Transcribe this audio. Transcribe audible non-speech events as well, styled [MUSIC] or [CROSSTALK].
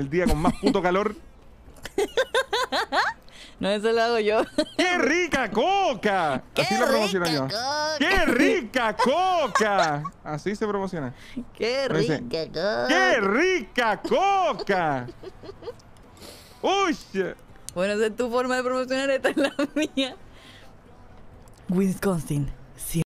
el día con más puto calor. [LAUGHS] No, eso lo hago yo. ¡Qué rica coca! Así lo promociono yo. ¡Qué rica coca! Así se promociona. ¡Qué rica coca! ¡Qué rica coca! ¡Uy! Bueno, esa es tu forma de promocionar, esta es la mía. Wisconsin.